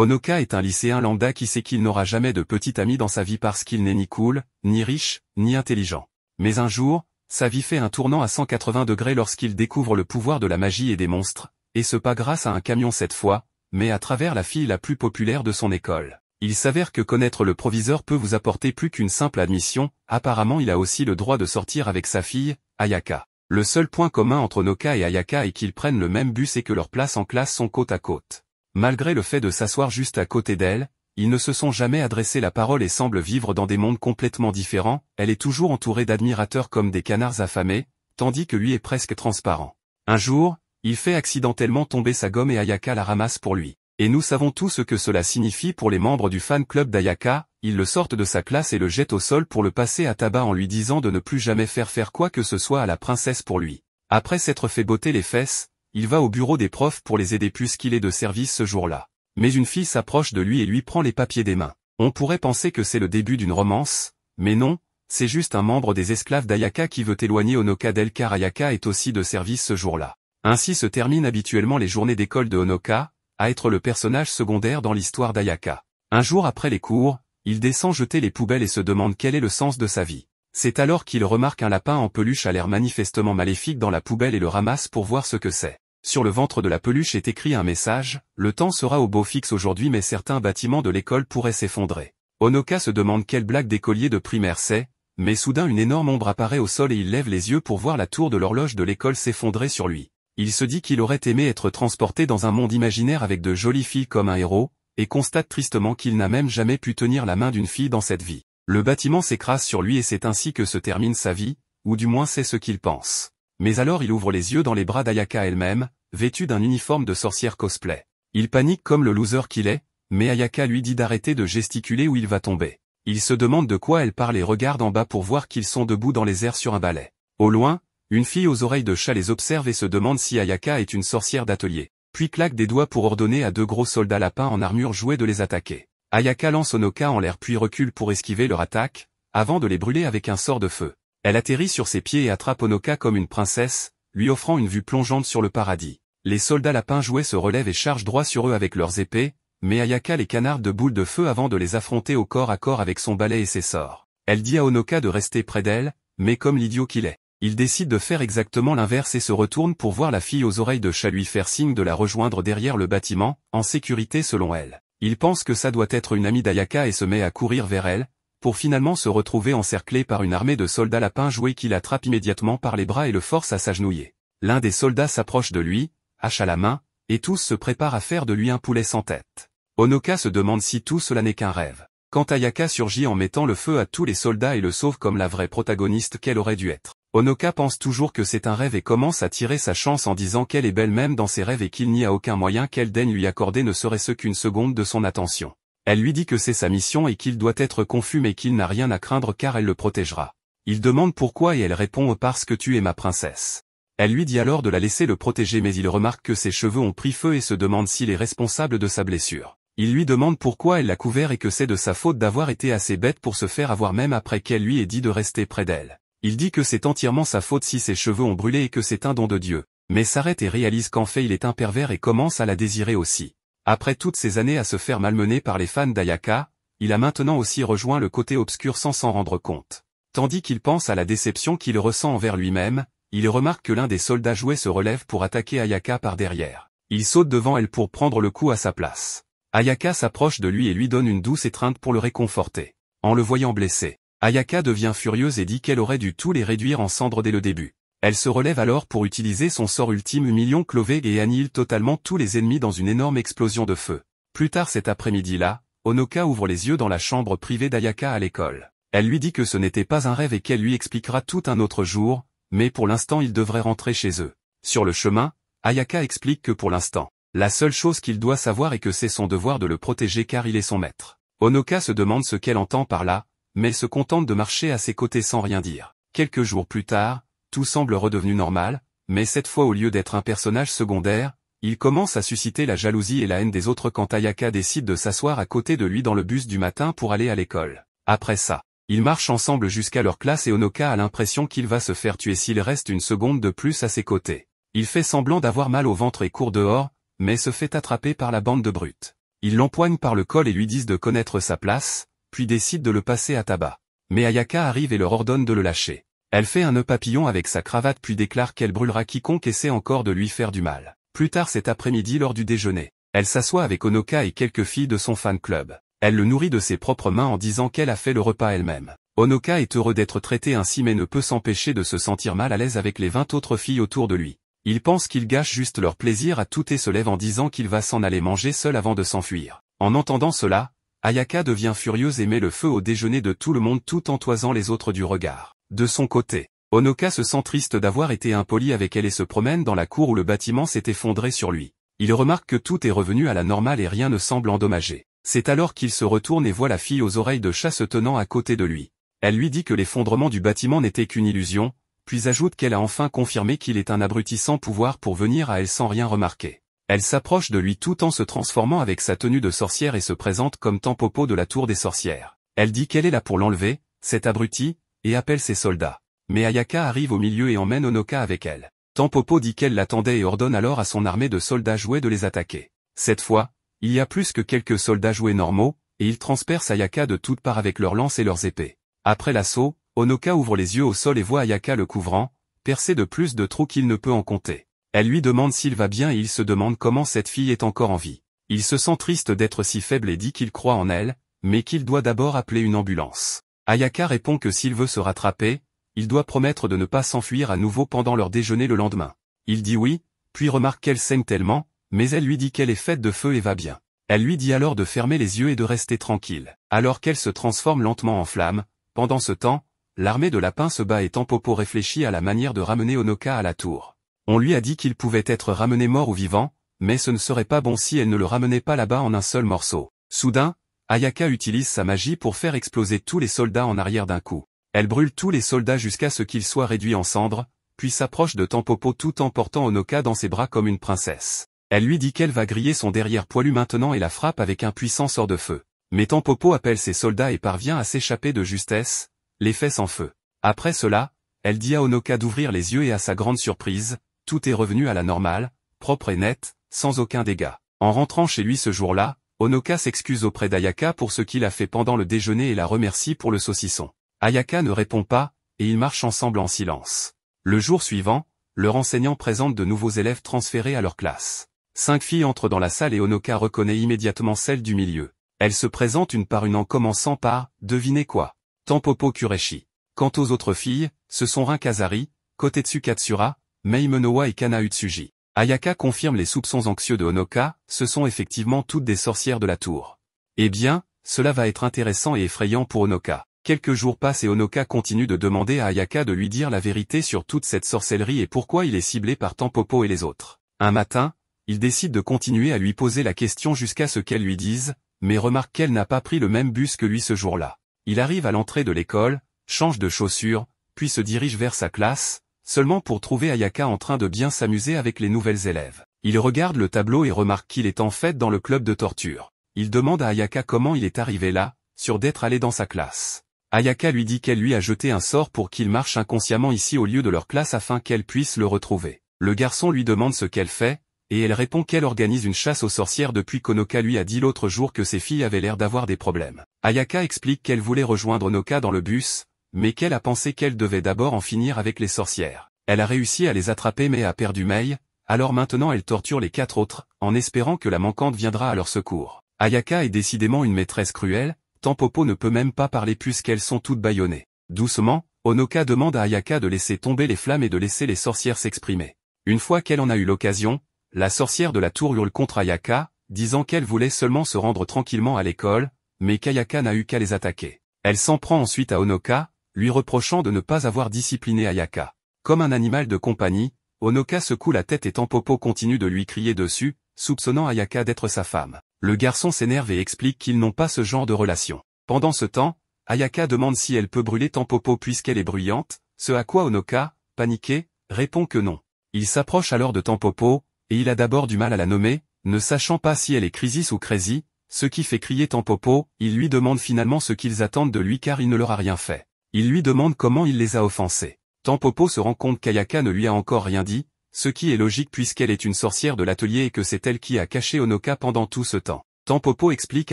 Onoka est un lycéen lambda qui sait qu'il n'aura jamais de petit ami dans sa vie parce qu'il n'est ni cool, ni riche, ni intelligent. Mais un jour, sa vie fait un tournant à 180 degrés lorsqu'il découvre le pouvoir de la magie et des monstres, et ce pas grâce à un camion cette fois, mais à travers la fille la plus populaire de son école. Il s'avère que connaître le proviseur peut vous apporter plus qu'une simple admission, apparemment il a aussi le droit de sortir avec sa fille, Ayaka. Le seul point commun entre Onoka et Ayaka est qu'ils prennent le même bus et que leurs places en classe sont côte à côte. Malgré le fait de s'asseoir juste à côté d'elle, ils ne se sont jamais adressés la parole et semblent vivre dans des mondes complètement différents, elle est toujours entourée d'admirateurs comme des canards affamés, tandis que lui est presque transparent. Un jour, il fait accidentellement tomber sa gomme et Ayaka la ramasse pour lui. Et nous savons tous ce que cela signifie pour les membres du fan club d'Ayaka, ils le sortent de sa classe et le jettent au sol pour le passer à tabac en lui disant de ne plus jamais faire faire quoi que ce soit à la princesse pour lui. Après s'être fait botter les fesses, il va au bureau des profs pour les aider puisqu'il est de service ce jour-là. Mais une fille s'approche de lui et lui prend les papiers des mains. On pourrait penser que c'est le début d'une romance, mais non, c'est juste un membre des esclaves d'Ayaka qui veut éloigner Onoka d'elle car Ayaka est aussi de service ce jour-là. Ainsi se terminent habituellement les journées d'école de Onoka, à être le personnage secondaire dans l'histoire d'Ayaka. Un jour après les cours, il descend jeter les poubelles et se demande quel est le sens de sa vie. C'est alors qu'il remarque un lapin en peluche à l'air manifestement maléfique dans la poubelle et le ramasse pour voir ce que c'est. Sur le ventre de la peluche est écrit un message, le temps sera au beau fixe aujourd'hui mais certains bâtiments de l'école pourraient s'effondrer. Onoka se demande quelle blague d'écolier de primaire c'est, mais soudain une énorme ombre apparaît au sol et il lève les yeux pour voir la tour de l'horloge de l'école s'effondrer sur lui. Il se dit qu'il aurait aimé être transporté dans un monde imaginaire avec de jolies filles comme un héros, et constate tristement qu'il n'a même jamais pu tenir la main d'une fille dans cette vie. Le bâtiment s'écrase sur lui et c'est ainsi que se termine sa vie, ou du moins c'est ce qu'il pense. Mais alors il ouvre les yeux dans les bras d'Ayaka elle-même, vêtue d'un uniforme de sorcière cosplay. Il panique comme le loser qu'il est, mais Ayaka lui dit d'arrêter de gesticuler ou il va tomber. Il se demande de quoi elle parle et regarde en bas pour voir qu'ils sont debout dans les airs sur un balai. Au loin, une fille aux oreilles de chat les observe et se demande si Ayaka est une sorcière d'atelier. Puis claque des doigts pour ordonner à deux gros soldats lapins en armure jouée de les attaquer. Ayaka lance Onoka en l'air puis recule pour esquiver leur attaque, avant de les brûler avec un sort de feu. Elle atterrit sur ses pieds et attrape Onoka comme une princesse, lui offrant une vue plongeante sur le paradis. Les soldats lapins jouets se relèvent et chargent droit sur eux avec leurs épées, mais Ayaka les canarde de boules de feu avant de les affronter au corps à corps avec son balai et ses sorts. Elle dit à Onoka de rester près d'elle, mais comme l'idiot qu'il est, il décide de faire exactement l'inverse et se retourne pour voir la fille aux oreilles de chat lui faire signe de la rejoindre derrière le bâtiment, en sécurité selon elle. Il pense que ça doit être une amie d'Ayaka et se met à courir vers elle, pour finalement se retrouver encerclé par une armée de soldats lapins joués qui l'attrape immédiatement par les bras et le force à s'agenouiller. L'un des soldats s'approche de lui, hache à la main, et tous se préparent à faire de lui un poulet sans tête. Onoka se demande si tout cela n'est qu'un rêve. Quand Ayaka surgit en mettant le feu à tous les soldats et le sauve comme la vraie protagoniste qu'elle aurait dû être. Onoka pense toujours que c'est un rêve et commence à tirer sa chance en disant qu'elle est belle même dans ses rêves et qu'il n'y a aucun moyen qu'elle daigne lui accorder ne serait-ce qu'une seconde de son attention. Elle lui dit que c'est sa mission et qu'il doit être confus mais qu'il n'a rien à craindre car elle le protégera. Il demande pourquoi et elle répond parce que tu es ma princesse. Elle lui dit alors de la laisser le protéger mais il remarque que ses cheveux ont pris feu et se demande s'il est responsable de sa blessure. Il lui demande pourquoi elle l'a couvert et que c'est de sa faute d'avoir été assez bête pour se faire avoir même après qu'elle lui ait dit de rester près d'elle. Il dit que c'est entièrement sa faute si ses cheveux ont brûlé et que c'est un don de Dieu. Mais s'arrête et réalise qu'en fait il est un pervers et commence à la désirer aussi. Après toutes ces années à se faire malmener par les fans d'Ayaka, il a maintenant aussi rejoint le côté obscur sans s'en rendre compte. Tandis qu'il pense à la déception qu'il ressent envers lui-même, il remarque que l'un des soldats joués se relève pour attaquer Ayaka par derrière. Il saute devant elle pour prendre le coup à sa place. Ayaka s'approche de lui et lui donne une douce étreinte pour le réconforter. En le voyant blessé, Ayaka devient furieuse et dit qu'elle aurait dû tout les réduire en cendres dès le début. Elle se relève alors pour utiliser son sort ultime million Clové et annihile totalement tous les ennemis dans une énorme explosion de feu. Plus tard cet après-midi-là, Onoka ouvre les yeux dans la chambre privée d'Ayaka à l'école. Elle lui dit que ce n'était pas un rêve et qu'elle lui expliquera tout un autre jour, mais pour l'instant il devrait rentrer chez eux. Sur le chemin, Ayaka explique que pour l'instant, la seule chose qu'il doit savoir est que c'est son devoir de le protéger car il est son maître. Onoka se demande ce qu'elle entend par là, mais elle se contente de marcher à ses côtés sans rien dire. Quelques jours plus tard, tout semble redevenu normal, mais cette fois au lieu d'être un personnage secondaire, il commence à susciter la jalousie et la haine des autres quand Ayaka décide de s'asseoir à côté de lui dans le bus du matin pour aller à l'école. Après ça, ils marchent ensemble jusqu'à leur classe et Onoka a l'impression qu'il va se faire tuer s'il reste une seconde de plus à ses côtés. Il fait semblant d'avoir mal au ventre et court dehors, mais se fait attraper par la bande de brutes. Ils l'empoignent par le col et lui disent de connaître sa place, puis décident de le passer à tabac. Mais Ayaka arrive et leur ordonne de le lâcher. Elle fait un nœud papillon avec sa cravate puis déclare qu'elle brûlera quiconque essaie encore de lui faire du mal. Plus tard cet après-midi lors du déjeuner, elle s'assoit avec Onoka et quelques filles de son fan club. Elle le nourrit de ses propres mains en disant qu'elle a fait le repas elle-même. Onoka est heureux d'être traité ainsi mais ne peut s'empêcher de se sentir mal à l'aise avec les vingt autres filles autour de lui. Il pense qu'il gâche juste leur plaisir à tout et se lève en disant qu'il va s'en aller manger seul avant de s'enfuir. En entendant cela, Ayaka devient furieuse et met le feu au déjeuner de tout le monde tout en toisant les autres du regard. De son côté, Onoka se sent triste d'avoir été impoli avec elle et se promène dans la cour où le bâtiment s'est effondré sur lui. Il remarque que tout est revenu à la normale et rien ne semble endommagé. C'est alors qu'il se retourne et voit la fille aux oreilles de chat se tenant à côté de lui. Elle lui dit que l'effondrement du bâtiment n'était qu'une illusion, puis ajoute qu'elle a enfin confirmé qu'il est un abruti sans pouvoir pour venir à elle sans rien remarquer. Elle s'approche de lui tout en se transformant avec sa tenue de sorcière et se présente comme Tempopo de la tour des sorcières. Elle dit qu'elle est là pour l'enlever, cet abruti, et appelle ses soldats. Mais Ayaka arrive au milieu et emmène Onoka avec elle. Tampopo dit qu'elle l'attendait et ordonne alors à son armée de soldats jouets de les attaquer. Cette fois, il y a plus que quelques soldats jouets normaux, et ils transpercent Ayaka de toutes parts avec leurs lances et leurs épées. Après l'assaut, Onoka ouvre les yeux au sol et voit Ayaka le couvrant, percé de plus de trous qu'il ne peut en compter. Elle lui demande s'il va bien et il se demande comment cette fille est encore en vie. Il se sent triste d'être si faible et dit qu'il croit en elle, mais qu'il doit d'abord appeler une ambulance. Ayaka répond que s'il veut se rattraper, il doit promettre de ne pas s'enfuir à nouveau pendant leur déjeuner le lendemain. Il dit oui, puis remarque qu'elle saigne tellement, mais elle lui dit qu'elle est faite de feu et va bien. Elle lui dit alors de fermer les yeux et de rester tranquille. Alors qu'elle se transforme lentement en flamme, pendant ce temps, l'armée de lapins se bat et Tampopo réfléchit à la manière de ramener Onoka à la tour. On lui a dit qu'il pouvait être ramené mort ou vivant, mais ce ne serait pas bon si elle ne le ramenait pas là-bas en un seul morceau. Soudain, Ayaka utilise sa magie pour faire exploser tous les soldats en arrière d'un coup. Elle brûle tous les soldats jusqu'à ce qu'ils soient réduits en cendres, puis s'approche de Tampopo tout en portant Onoka dans ses bras comme une princesse. Elle lui dit qu'elle va griller son derrière poilu maintenant et la frappe avec un puissant sort de feu. Mais Tampopo appelle ses soldats et parvient à s'échapper de justesse, les fesses en feu. Après cela, elle dit à Onoka d'ouvrir les yeux et à sa grande surprise, tout est revenu à la normale, propre et net, sans aucun dégât. En rentrant chez lui ce jour-là, Onoka s'excuse auprès d'Ayaka pour ce qu'il a fait pendant le déjeuner et la remercie pour le saucisson. Ayaka ne répond pas, et ils marchent ensemble en silence. Le jour suivant, leur enseignant présente de nouveaux élèves transférés à leur classe. Cinq filles entrent dans la salle et Onoka reconnaît immédiatement celle du milieu. Elles se présentent une par une en commençant par, devinez quoi, Tampopo Kureshi. Quant aux autres filles, ce sont Rin Kazari, Kotetsu Katsura, Mei et Kana Utsuji. Ayaka confirme les soupçons anxieux de Honoka, ce sont effectivement toutes des sorcières de la tour. Eh bien, cela va être intéressant et effrayant pour Honoka. Quelques jours passent et Honoka continue de demander à Ayaka de lui dire la vérité sur toute cette sorcellerie et pourquoi il est ciblé par Tampopo et les autres. Un matin, il décide de continuer à lui poser la question jusqu'à ce qu'elle lui dise, mais remarque qu'elle n'a pas pris le même bus que lui ce jour-là. Il arrive à l'entrée de l'école, change de chaussures, puis se dirige vers sa classe, seulement pour trouver Ayaka en train de bien s'amuser avec les nouvelles élèves. Il regarde le tableau et remarque qu'il est en fait dans le club de torture. Il demande à Ayaka comment il est arrivé là, sûr d'être allé dans sa classe. Ayaka lui dit qu'elle lui a jeté un sort pour qu'il marche inconsciemment ici au lieu de leur classe afin qu'elle puisse le retrouver. Le garçon lui demande ce qu'elle fait, et elle répond qu'elle organise une chasse aux sorcières depuis qu'Onoka lui a dit l'autre jour que ses filles avaient l'air d'avoir des problèmes. Ayaka explique qu'elle voulait rejoindre Onoka dans le bus, mais qu'elle a pensé qu'elle devait d'abord en finir avec les sorcières. Elle a réussi à les attraper mais a perdu Mei, alors maintenant elle torture les quatre autres, en espérant que la manquante viendra à leur secours. Ayaka est décidément une maîtresse cruelle, Tampopo ne peut même pas parler puisqu'elles sont toutes bâillonnées. Doucement, Onoka demande à Ayaka de laisser tomber les flammes et de laisser les sorcières s'exprimer. Une fois qu'elle en a eu l'occasion, la sorcière de la tour hurle contre Ayaka, disant qu'elle voulait seulement se rendre tranquillement à l'école, mais qu'Ayaka n'a eu qu'à les attaquer. Elle s'en prend ensuite à Onoka, lui reprochant de ne pas avoir discipliné Ayaka. Comme un animal de compagnie, Onoka secoue la tête et Tampopo continue de lui crier dessus, soupçonnant Ayaka d'être sa femme. Le garçon s'énerve et explique qu'ils n'ont pas ce genre de relation. Pendant ce temps, Ayaka demande si elle peut brûler Tampopo puisqu'elle est bruyante, ce à quoi Onoka, paniqué, répond que non. Il s'approche alors de Tampopo, et il a d'abord du mal à la nommer, ne sachant pas si elle est Crisis ou Crazy, ce qui fait crier Tampopo, il lui demande finalement ce qu'ils attendent de lui car il ne leur a rien fait. Il lui demande comment il les a offensés. Tampopo se rend compte qu'Ayaka ne lui a encore rien dit, ce qui est logique puisqu'elle est une sorcière de l'atelier et que c'est elle qui a caché Onoka pendant tout ce temps. Tampopo explique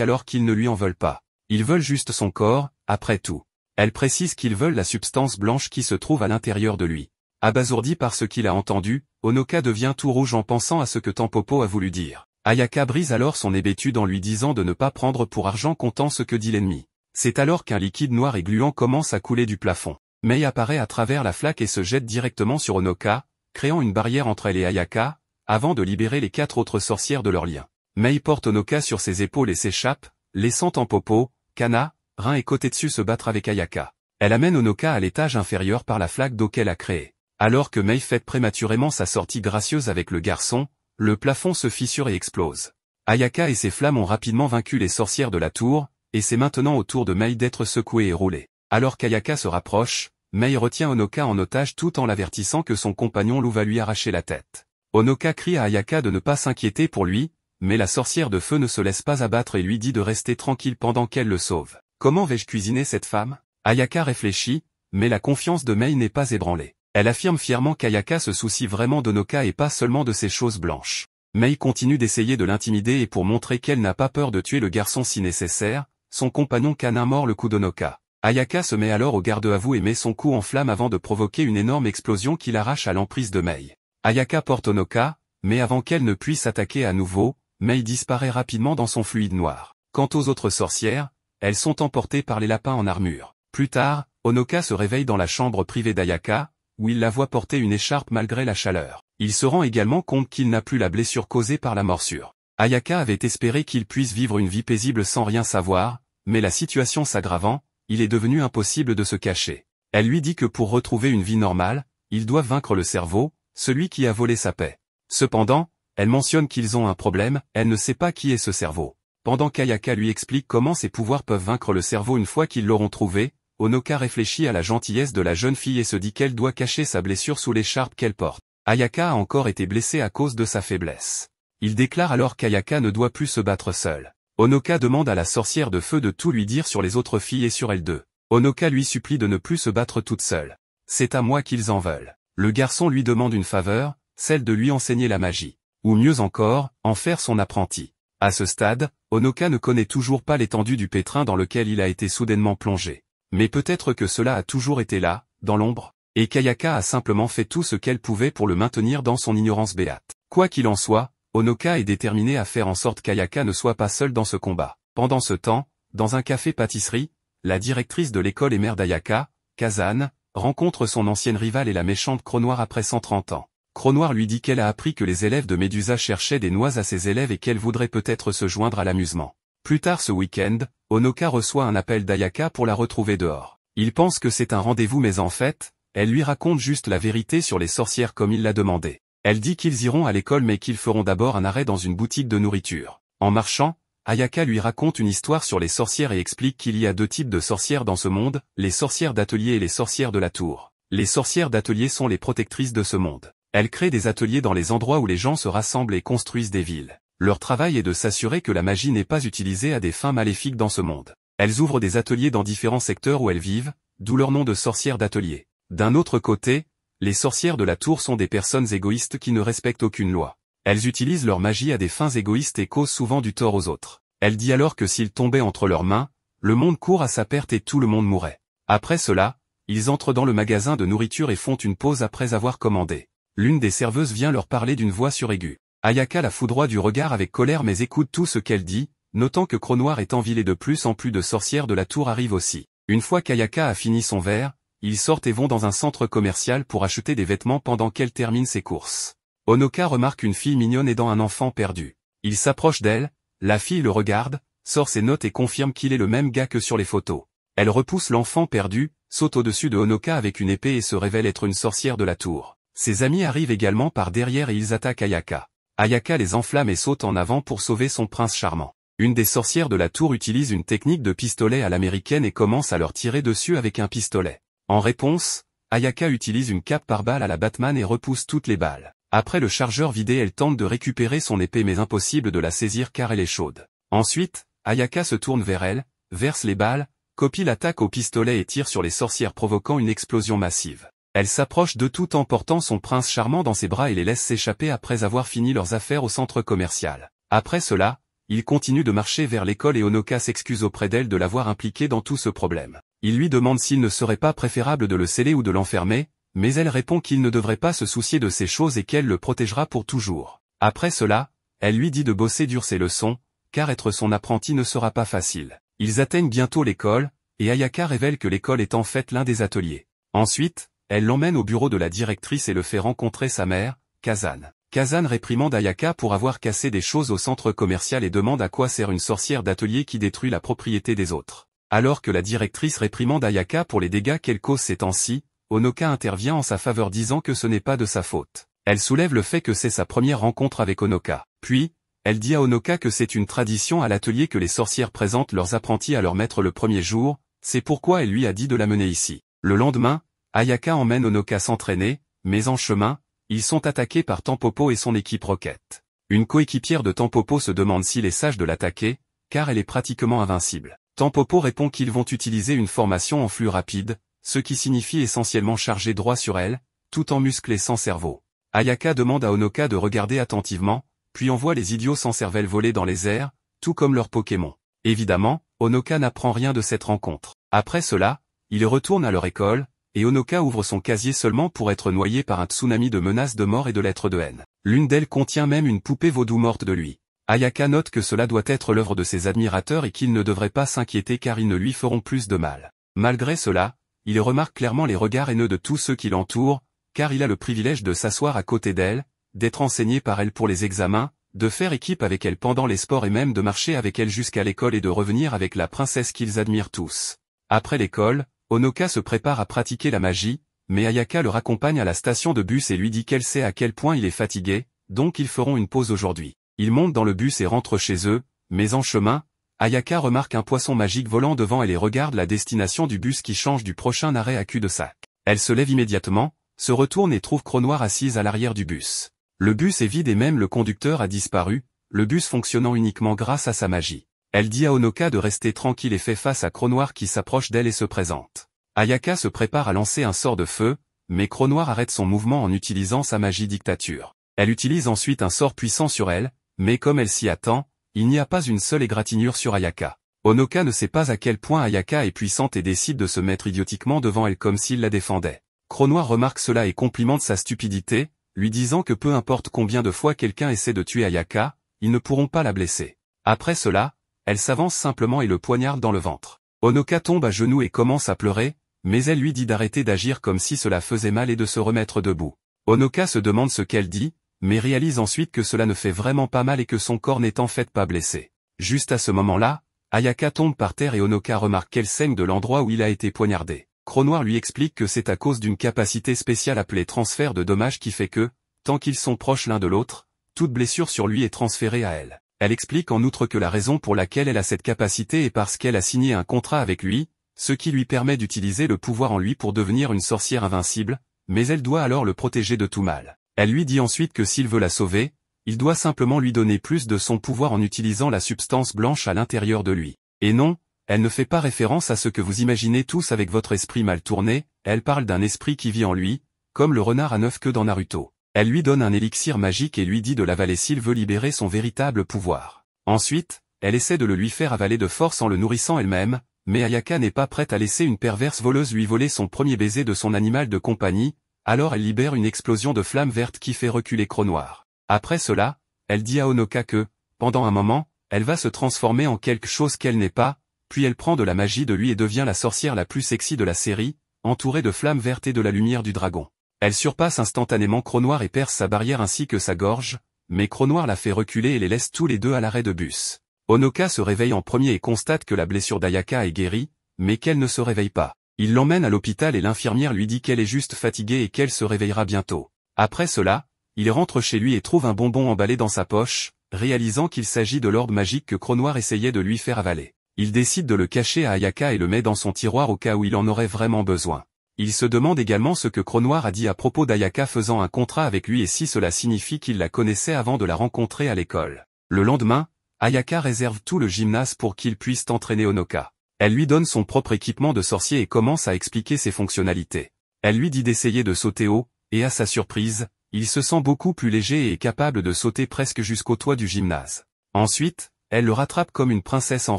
alors qu'ils ne lui en veulent pas. Ils veulent juste son corps, après tout. Elle précise qu'ils veulent la substance blanche qui se trouve à l'intérieur de lui. Abasourdi par ce qu'il a entendu, Onoka devient tout rouge en pensant à ce que Tampopo a voulu dire. Ayaka brise alors son hébétude en lui disant de ne pas prendre pour argent comptant ce que dit l'ennemi. C'est alors qu'un liquide noir et gluant commence à couler du plafond. Mei apparaît à travers la flaque et se jette directement sur Onoka, créant une barrière entre elle et Ayaka, avant de libérer les quatre autres sorcières de leur lien. Mei porte Onoka sur ses épaules et s'échappe, laissant en popo, Kana, Rin et Kotetsu se battre avec Ayaka. Elle amène Onoka à l'étage inférieur par la flaque d'eau qu'elle a créée. Alors que Mei fait prématurément sa sortie gracieuse avec le garçon, le plafond se fissure et explose. Ayaka et ses flammes ont rapidement vaincu les sorcières de la tour, et c'est maintenant au tour de Mei d'être secouée et roulée. Alors qu'Ayaka se rapproche, Mei retient Onoka en otage tout en l'avertissant que son compagnon Lou va lui arracher la tête. Onoka crie à Ayaka de ne pas s'inquiéter pour lui, mais la sorcière de feu ne se laisse pas abattre et lui dit de rester tranquille pendant qu'elle le sauve. Comment vais-je cuisiner cette femme Ayaka réfléchit, mais la confiance de Mei n'est pas ébranlée. Elle affirme fièrement qu'Ayaka se soucie vraiment d'Onoka et pas seulement de ses choses blanches. Mei continue d'essayer de l'intimider et pour montrer qu'elle n'a pas peur de tuer le garçon si nécessaire, son compagnon canin mord le coup d'Onoka. Ayaka se met alors au garde à vous et met son cou en flamme avant de provoquer une énorme explosion qui l'arrache à l'emprise de Mei. Ayaka porte Onoka, mais avant qu'elle ne puisse attaquer à nouveau, Mei disparaît rapidement dans son fluide noir. Quant aux autres sorcières, elles sont emportées par les lapins en armure. Plus tard, Onoka se réveille dans la chambre privée d'Ayaka, où il la voit porter une écharpe malgré la chaleur. Il se rend également compte qu'il n'a plus la blessure causée par la morsure. Ayaka avait espéré qu'il puisse vivre une vie paisible sans rien savoir, mais la situation s'aggravant, il est devenu impossible de se cacher. Elle lui dit que pour retrouver une vie normale, il doit vaincre le cerveau, celui qui a volé sa paix. Cependant, elle mentionne qu'ils ont un problème, elle ne sait pas qui est ce cerveau. Pendant qu'Ayaka lui explique comment ses pouvoirs peuvent vaincre le cerveau une fois qu'ils l'auront trouvé, Onoka réfléchit à la gentillesse de la jeune fille et se dit qu'elle doit cacher sa blessure sous l'écharpe qu'elle porte. Ayaka a encore été blessée à cause de sa faiblesse. Il déclare alors qu'Ayaka ne doit plus se battre seule. Onoka demande à la sorcière de feu de tout lui dire sur les autres filles et sur elles deux. Onoka lui supplie de ne plus se battre toute seule. C'est à moi qu'ils en veulent. Le garçon lui demande une faveur, celle de lui enseigner la magie. Ou mieux encore, en faire son apprenti. À ce stade, Onoka ne connaît toujours pas l'étendue du pétrin dans lequel il a été soudainement plongé. Mais peut-être que cela a toujours été là, dans l'ombre, et Kayaka a simplement fait tout ce qu'elle pouvait pour le maintenir dans son ignorance béate. Quoi qu'il en soit, Onoka est déterminé à faire en sorte qu'Ayaka ne soit pas seule dans ce combat. Pendant ce temps, dans un café-pâtisserie, la directrice de l'école et mère d'Ayaka, Kazan, rencontre son ancienne rivale et la méchante Cronoir après 130 ans. Cronoir lui dit qu'elle a appris que les élèves de Medusa cherchaient des noix à ses élèves et qu'elle voudrait peut-être se joindre à l'amusement. Plus tard ce week-end, Onoka reçoit un appel d'Ayaka pour la retrouver dehors. Il pense que c'est un rendez-vous mais en fait, elle lui raconte juste la vérité sur les sorcières comme il l'a demandé. Elle dit qu'ils iront à l'école mais qu'ils feront d'abord un arrêt dans une boutique de nourriture. En marchant, Ayaka lui raconte une histoire sur les sorcières et explique qu'il y a deux types de sorcières dans ce monde, les sorcières d'atelier et les sorcières de la tour. Les sorcières d'atelier sont les protectrices de ce monde. Elles créent des ateliers dans les endroits où les gens se rassemblent et construisent des villes. Leur travail est de s'assurer que la magie n'est pas utilisée à des fins maléfiques dans ce monde. Elles ouvrent des ateliers dans différents secteurs où elles vivent, d'où leur nom de sorcières d'atelier. D'un autre côté, les sorcières de la tour sont des personnes égoïstes qui ne respectent aucune loi. Elles utilisent leur magie à des fins égoïstes et causent souvent du tort aux autres. Elle dit alors que s'ils tombaient entre leurs mains, le monde court à sa perte et tout le monde mourrait. Après cela, ils entrent dans le magasin de nourriture et font une pause après avoir commandé. L'une des serveuses vient leur parler d'une voix suraiguë. Ayaka la foudroie du regard avec colère mais écoute tout ce qu'elle dit, notant que Cronoir est envilé de plus en plus de sorcières de la tour arrivent aussi. Une fois qu'Ayaka a fini son verre, ils sortent et vont dans un centre commercial pour acheter des vêtements pendant qu'elle termine ses courses. Onoka remarque une fille mignonne aidant un enfant perdu. Il s'approche d'elle, la fille le regarde, sort ses notes et confirme qu'il est le même gars que sur les photos. Elle repousse l'enfant perdu, saute au-dessus de Onoka avec une épée et se révèle être une sorcière de la tour. Ses amis arrivent également par derrière et ils attaquent Ayaka. Ayaka les enflamme et saute en avant pour sauver son prince charmant. Une des sorcières de la tour utilise une technique de pistolet à l'américaine et commence à leur tirer dessus avec un pistolet. En réponse, Ayaka utilise une cape par balle à la Batman et repousse toutes les balles. Après le chargeur vidé elle tente de récupérer son épée mais impossible de la saisir car elle est chaude. Ensuite, Ayaka se tourne vers elle, verse les balles, copie l'attaque au pistolet et tire sur les sorcières provoquant une explosion massive. Elle s'approche de tout en portant son prince charmant dans ses bras et les laisse s'échapper après avoir fini leurs affaires au centre commercial. Après cela, il continue de marcher vers l'école et Onoka s'excuse auprès d'elle de l'avoir impliquée dans tout ce problème. Il lui demande s'il ne serait pas préférable de le sceller ou de l'enfermer, mais elle répond qu'il ne devrait pas se soucier de ces choses et qu'elle le protégera pour toujours. Après cela, elle lui dit de bosser dur ses leçons, car être son apprenti ne sera pas facile. Ils atteignent bientôt l'école, et Ayaka révèle que l'école est en fait l'un des ateliers. Ensuite, elle l'emmène au bureau de la directrice et le fait rencontrer sa mère, Kazan. Kazan réprimande Ayaka pour avoir cassé des choses au centre commercial et demande à quoi sert une sorcière d'atelier qui détruit la propriété des autres. Alors que la directrice réprimande Ayaka pour les dégâts qu'elle cause ces temps-ci, Onoka intervient en sa faveur disant que ce n'est pas de sa faute. Elle soulève le fait que c'est sa première rencontre avec Onoka. Puis, elle dit à Onoka que c'est une tradition à l'atelier que les sorcières présentent leurs apprentis à leur maître le premier jour, c'est pourquoi elle lui a dit de l'amener ici. Le lendemain, Ayaka emmène Onoka s'entraîner, mais en chemin, ils sont attaqués par Tampopo et son équipe roquette. Une coéquipière de Tampopo se demande s'il est sage de l'attaquer, car elle est pratiquement invincible. Tempopo répond qu'ils vont utiliser une formation en flux rapide, ce qui signifie essentiellement charger droit sur elle, tout en musclé sans cerveau. Ayaka demande à Onoka de regarder attentivement, puis envoie les idiots sans cervelle voler dans les airs, tout comme leurs Pokémon. Évidemment, Onoka n'apprend rien de cette rencontre. Après cela, ils retournent à leur école, et Onoka ouvre son casier seulement pour être noyé par un tsunami de menaces de mort et de lettres de haine. L'une d'elles contient même une poupée vaudou morte de lui. Ayaka note que cela doit être l'œuvre de ses admirateurs et qu'il ne devrait pas s'inquiéter car ils ne lui feront plus de mal. Malgré cela, il remarque clairement les regards haineux de tous ceux qui l'entourent, car il a le privilège de s'asseoir à côté d'elle, d'être enseigné par elle pour les examens, de faire équipe avec elle pendant les sports et même de marcher avec elle jusqu'à l'école et de revenir avec la princesse qu'ils admirent tous. Après l'école, Onoka se prépare à pratiquer la magie, mais Ayaka le raccompagne à la station de bus et lui dit qu'elle sait à quel point il est fatigué, donc ils feront une pause aujourd'hui. Ils montent dans le bus et rentrent chez eux, mais en chemin, Ayaka remarque un poisson magique volant devant elle et regarde la destination du bus qui change du prochain arrêt à cul-de-sac. Elle se lève immédiatement, se retourne et trouve Cronoir assise à l'arrière du bus. Le bus est vide et même le conducteur a disparu, le bus fonctionnant uniquement grâce à sa magie. Elle dit à Onoka de rester tranquille et fait face à Cronoir qui s'approche d'elle et se présente. Ayaka se prépare à lancer un sort de feu, mais Cronoir arrête son mouvement en utilisant sa magie dictature. Elle utilise ensuite un sort puissant sur elle, mais comme elle s'y attend, il n'y a pas une seule égratignure sur Ayaka. Onoka ne sait pas à quel point Ayaka est puissante et décide de se mettre idiotiquement devant elle comme s'il la défendait. Chronoir remarque cela et complimente sa stupidité, lui disant que peu importe combien de fois quelqu'un essaie de tuer Ayaka, ils ne pourront pas la blesser. Après cela, elle s'avance simplement et le poignarde dans le ventre. Onoka tombe à genoux et commence à pleurer, mais elle lui dit d'arrêter d'agir comme si cela faisait mal et de se remettre debout. Onoka se demande ce qu'elle dit, mais réalise ensuite que cela ne fait vraiment pas mal et que son corps n'est en fait pas blessé. Juste à ce moment-là, Ayaka tombe par terre et Onoka remarque qu'elle saigne de l'endroit où il a été poignardé. Cronoir lui explique que c'est à cause d'une capacité spéciale appelée transfert de dommages qui fait que, tant qu'ils sont proches l'un de l'autre, toute blessure sur lui est transférée à elle. Elle explique en outre que la raison pour laquelle elle a cette capacité est parce qu'elle a signé un contrat avec lui, ce qui lui permet d'utiliser le pouvoir en lui pour devenir une sorcière invincible, mais elle doit alors le protéger de tout mal. Elle lui dit ensuite que s'il veut la sauver, il doit simplement lui donner plus de son pouvoir en utilisant la substance blanche à l'intérieur de lui. Et non, elle ne fait pas référence à ce que vous imaginez tous avec votre esprit mal tourné, elle parle d'un esprit qui vit en lui, comme le renard à neuf queues dans Naruto. Elle lui donne un élixir magique et lui dit de l'avaler s'il veut libérer son véritable pouvoir. Ensuite, elle essaie de le lui faire avaler de force en le nourrissant elle-même, mais Ayaka n'est pas prête à laisser une perverse voleuse lui voler son premier baiser de son animal de compagnie, alors elle libère une explosion de flammes vertes qui fait reculer Cronoir. Après cela, elle dit à Onoka que, pendant un moment, elle va se transformer en quelque chose qu'elle n'est pas, puis elle prend de la magie de lui et devient la sorcière la plus sexy de la série, entourée de flammes vertes et de la lumière du dragon. Elle surpasse instantanément Cronoir et perce sa barrière ainsi que sa gorge, mais Cronoir la fait reculer et les laisse tous les deux à l'arrêt de bus. Onoka se réveille en premier et constate que la blessure d'Ayaka est guérie, mais qu'elle ne se réveille pas. Il l'emmène à l'hôpital et l'infirmière lui dit qu'elle est juste fatiguée et qu'elle se réveillera bientôt. Après cela, il rentre chez lui et trouve un bonbon emballé dans sa poche, réalisant qu'il s'agit de l'orbe magique que Cronoir essayait de lui faire avaler. Il décide de le cacher à Ayaka et le met dans son tiroir au cas où il en aurait vraiment besoin. Il se demande également ce que Cronoir a dit à propos d'Ayaka faisant un contrat avec lui et si cela signifie qu'il la connaissait avant de la rencontrer à l'école. Le lendemain, Ayaka réserve tout le gymnase pour qu'il puisse entraîner Onoka. Elle lui donne son propre équipement de sorcier et commence à expliquer ses fonctionnalités. Elle lui dit d'essayer de sauter haut, et à sa surprise, il se sent beaucoup plus léger et est capable de sauter presque jusqu'au toit du gymnase. Ensuite, elle le rattrape comme une princesse en